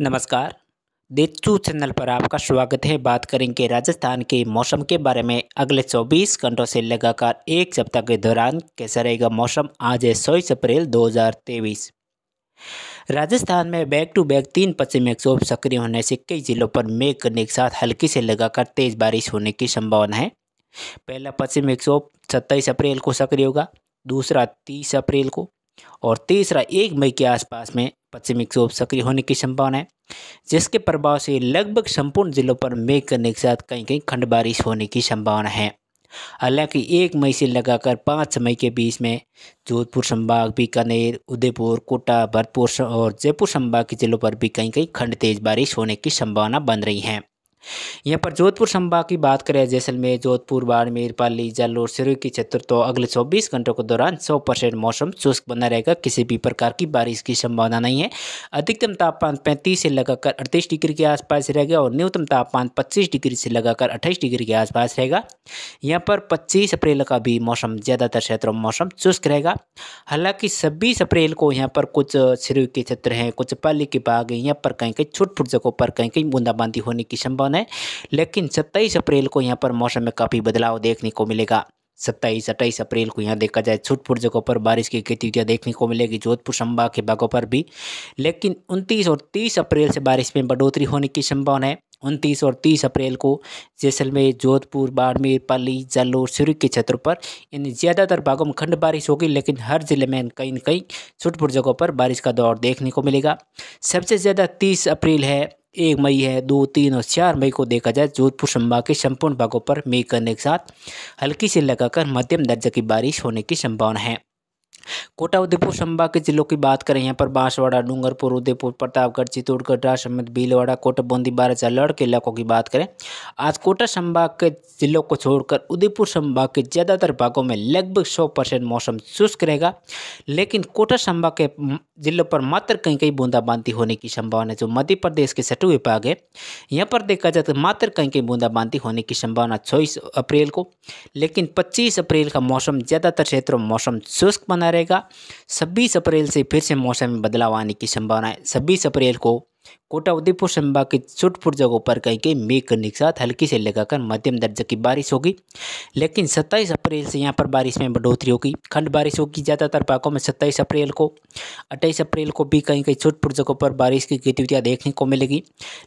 नमस्कार देचू चैनल पर आपका स्वागत है बात करेंगे राजस्थान के मौसम के बारे में अगले 24 घंटों से लगातार एक सप्ताह के दौरान कैसा रहेगा मौसम आज है सोईस अप्रैल 2023 राजस्थान में बैक टू बैक तीन पश्चिमी विक्षोभ सक्रिय होने से कई जिलों पर मेघ करने के साथ हल्की से लगाकर तेज बारिश होने की संभावना है पहला पश्चिमी विक्षोभ सत्ताईस अप्रैल को सक्रिय होगा दूसरा तीस अप्रैल को और तीसरा एक मई के आसपास में पश्चिमी विक्षोभ सक्रिय होने की संभावना है जिसके प्रभाव से लगभग संपूर्ण जिलों पर मेघ करने के साथ कहीं कहीं खंड बारिश होने की संभावना है हालांकि एक मई से लगाकर पाँच मई के बीच में जोधपुर संभाग बीकानेर उदयपुर कोटा भरतपुर और जयपुर संभाग के जिलों पर भी कहीं कहीं खंड तेज बारिश होने की संभावना बन रही है यहाँ पर जोधपुर संभाग की बात करें जैसलमेर जोधपुर बाड़मेर पाली जालोर सिरोही के क्षेत्र तो अगले 24 घंटों के दौरान 100 परसेंट मौसम शुष्क बना रहेगा किसी भी प्रकार की बारिश की संभावना नहीं है अधिकतम तापमान 35 से लगाकर 38 डिग्री के आसपास रहेगा और न्यूनतम तापमान 25 डिग्री से लगाकर 28 डिग्री के आसपास रहेगा यहाँ पर पच्चीस अप्रैल का भी मौसम ज़्यादातर क्षेत्रों में मौसम शुष्क रहेगा हालांकि छब्बीस अप्रैल को यहाँ पर कुछ सिरोही के क्षेत्र हैं कुछ पाली के बाग हैं यहाँ पर कहीं कहीं छुट फुट जगहों पर कहीं कहीं बूंदाबांदी होने की संभावना संभावना है लेकिन सत्ताईस अप्रैल को यहाँ पर मौसम में काफ़ी बदलाव देखने को मिलेगा सत्ताईस अट्ठाईस अप्रैल को यहाँ देखा जाए छुटपुट जगहों पर बारिश की गतिविधियाँ देखने को मिलेगी जोधपुर संभाग के भागों पर भी लेकिन उनतीस और तीस अप्रैल से बारिश में बढ़ोतरी होने की संभावना है उनतीस और तीस अप्रैल को जैसलमेर जोधपुर बाड़मेर पाली जालोर सिर के क्षेत्रों पर इन ज़्यादातर भागों में खंड बारिश होगी लेकिन हर जिले में कहीं न कहीं छुटपुट जगहों पर बारिश का दौर देखने को मिलेगा सबसे ज़्यादा तीस अप्रैल है एक मई है दो तीन और चार मई को देखा जाए जोधपुर संभाग के संपूर्ण भागों पर मेघ करने के साथ हल्की से लगाकर मध्यम दर्जे की बारिश होने की संभावना है कोटा उदयपुर संभाग के जिलों की बात करें यहाँ पर बांसवाड़ा डूंगरपुर उदयपुर प्रतापगढ़ चित्तौड़गढ़ राजसमंद भीलवाड़ा कोटा बूंदी बारा लड़ के इलाकों की बात करें आज कोटा संभाग के जिलों को छोड़कर उदयपुर संभाग के ज़्यादातर भागों में लगभग सौ परसेंट मौसम शुष्क रहेगा लेकिन कोटा संभाग के जिलों पर मात्र कहीं कहीं बूंदाबांदी होने की संभावना जो मध्य प्रदेश के सटुए भाग है यहाँ पर देखा जाए तो मात्र कहीं कहीं बूंदाबांदी होने की संभावना छब्बीस अप्रैल को लेकिन पच्चीस अप्रैल का मौसम ज़्यादातर क्षेत्रों में मौसम शुष्क बना रहे रहेगा छब्बीस अप्रैल से फिर से मौसम में बदलाव आने की संभावना है छब्बीस अप्रैल को कोटा उदयपुर संभाग के छुटपुर जगहों पर कहीं कहीं मेघ करने के साथ हल्की से लगाकर मध्यम दर्जे की बारिश होगी लेकिन 27 अप्रैल से यहाँ पर बारिश में बढ़ोतरी होगी खंड बारिश होगी ज़्यादातर भागों में 27 अप्रैल को 28 अप्रैल को भी कहीं कहीं छुटपुर जगहों पर बारिश की गतिविधियाँ देखने को मिलेगी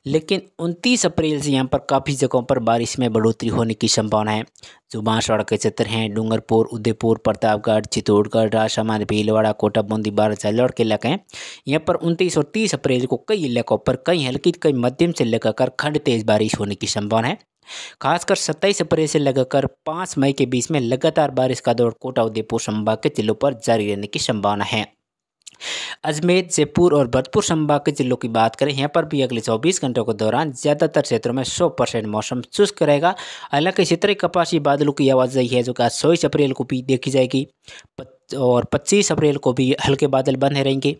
लेकिन उनतीस अप्रैल से यहाँ पर काफ़ी जगहों पर बारिश में बढ़ोतरी होने की संभावना है जो बांसवाड़ा के क्षेत्र हैं डूंगरपुर उदयपुर प्रतापगढ़ चित्तौड़गढ़ राजसमंद भीलवाड़ा कोटा बूंदी बारा जालौर के इलाके हैं यहाँ पर उनतीस और तीस अप्रैल को कई इलाकों इलाकों पर कई हल्की कई मध्यम से लगाकर खंड तेज बारिश होने की संभावना है खासकर सत्ताईस अप्रैल से लगाकर पाँच मई के बीच में लगातार बारिश का दौर कोटा उदयपुर संभाग के जिलों पर जारी रहने की संभावना है अजमेर जयपुर और भरतपुर संभाग के जिलों की बात करें यहाँ पर भी अगले 24 घंटों के दौरान ज़्यादातर क्षेत्रों में 100 परसेंट मौसम शुष्क रहेगा हालांकि क्षेत्र कपासी बादलों की आवाज़ आई है जो कि आज चौबीस अप्रैल को भी देखी जाएगी और 25 अप्रैल को भी हल्के बादल बने रहेंगे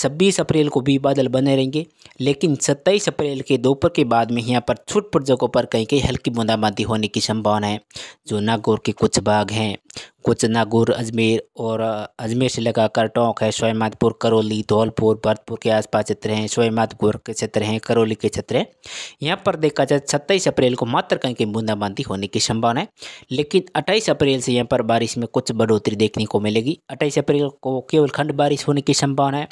26 अप्रैल को भी बादल बने रहेंगे लेकिन 27 अप्रैल के दोपहर के बाद में यहाँ पर छुटपुट जगहों पर कहीं कहीं हल्की बूंदाबांदी होने की संभावना है जो नागौर के कुछ भाग हैं कुछ नागौर अजमेर और अजमेर से लगाकर टोंक है शोमादपुर करौली धौलपुर भरतपुर के आसपास क्षेत्र हैं शोमादपुर के क्षेत्र हैं करौली के क्षेत्र हैं यहाँ पर देखा जाए तो सत्ताईस अप्रैल को मात्र कहीं कहीं बूंदाबांदी होने की संभावना है लेकिन अट्ठाईस अप्रैल से यहाँ पर बारिश में कुछ बढ़ोतरी देखने को मिलेगी रहेगी अट्ठाईस अप्रैल को केवल खंड बारिश होने की संभावना है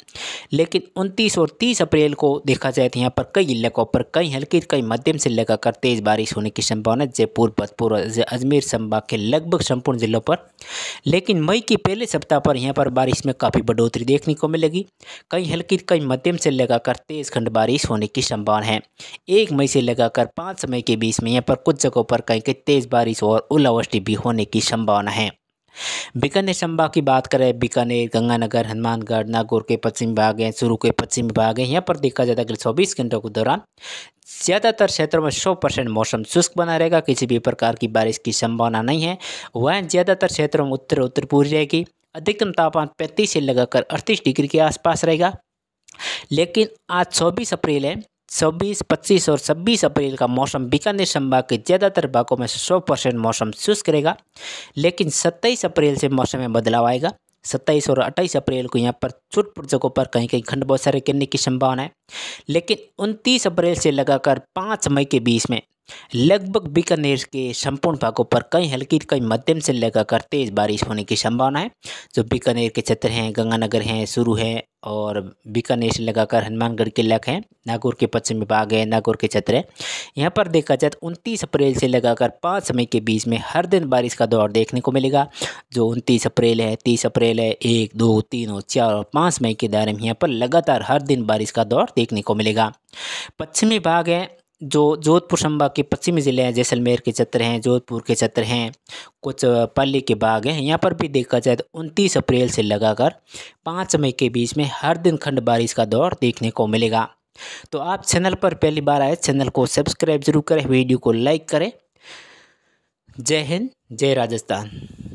लेकिन उनतीस और तीस अप्रैल को देखा जाए तो यहाँ पर कई इलाकों पर कई हल्की कई मध्यम से लगाकर तेज़ बारिश होने की संभावना जयपुर भरतपुर अजमेर संभाग के लगभग संपूर्ण जिलों पर लेकिन मई के पहले सप्ताह पर यहाँ पर बारिश में काफ़ी बढ़ोतरी देखने को मिलेगी कई हल्की कई मध्यम से लगाकर तेज़ खंड बारिश होने की संभावना है एक मई से लगाकर पाँच समय के बीच में यहाँ पर कुछ जगहों पर कहीं कहीं तेज़ बारिश और ओलावृष्टि भी होने की संभावना है बीकानेर संभाग की बात करें बीकानेर गंगानगर हनुमानगढ़ नागौर के पश्चिम भाग हैं चूरू के पश्चिम भाग हैं यहाँ पर देखा जाता है अगले चौबीस घंटों के दौरान ज़्यादातर क्षेत्रों में 100 परसेंट मौसम शुष्क बना रहेगा किसी भी प्रकार की बारिश की संभावना नहीं है वह ज़्यादातर क्षेत्रों में उत्तर उत्तर पूर्व रहेगी अधिकतम तापमान पैंतीस से लगाकर अड़तीस डिग्री के आसपास रहेगा लेकिन आज चौबीस अप्रैल है चौबीस पच्चीस और छब्बीस अप्रैल का मौसम बीकानेर संभाग के ज़्यादातर भागों में सौ परसेंट मौसम शुष्क रहेगा लेकिन सत्ताईस अप्रैल से मौसम में बदलाव आएगा सत्ताईस और अट्ठाईस अप्रैल को यहाँ पर चुटपुट जगहों पर कहीं कहीं खंड बहुत सारे गिरने की संभावना है लेकिन उनतीस अप्रैल से लगाकर पाँच मई के बीच में लगभग बीकानेर के संपूर्ण भागों पर कई हल्की कई मध्यम से लगाकर तेज़ बारिश होने की संभावना है जो बीकानेर के क्षेत्र हैं गंगानगर हैं सुरू हैं और बीकानेर से लगाकर हनुमानगढ़ के लक हैं नागौर के पश्चिमी भाग है नागौर के क्षेत्र है यहाँ पर देखा जाए तो उनतीस अप्रैल से लगाकर पाँच समय के बीच में हर दिन बारिश का दौर देखने को मिलेगा जो उनतीस अप्रैल है तीस अप्रैल है एक दो तीन और चार और पाँच मई के दायरे में यहाँ पर लगातार हर दिन बारिश का दौर देखने को मिलेगा पश्चिमी भाग है जो जोधपुर संभाग के पश्चिमी ज़िले हैं जैसलमेर के चत्र हैं जोधपुर के चत्र हैं कुछ पाली के बाग हैं यहाँ पर भी देखा जाए तो उनतीस अप्रैल से लगाकर पाँच मई के बीच में हर दिन खंड बारिश का दौर देखने को मिलेगा तो आप चैनल पर पहली बार आए चैनल को सब्सक्राइब जरूर करें वीडियो को लाइक करें जय हिंद जय राजस्थान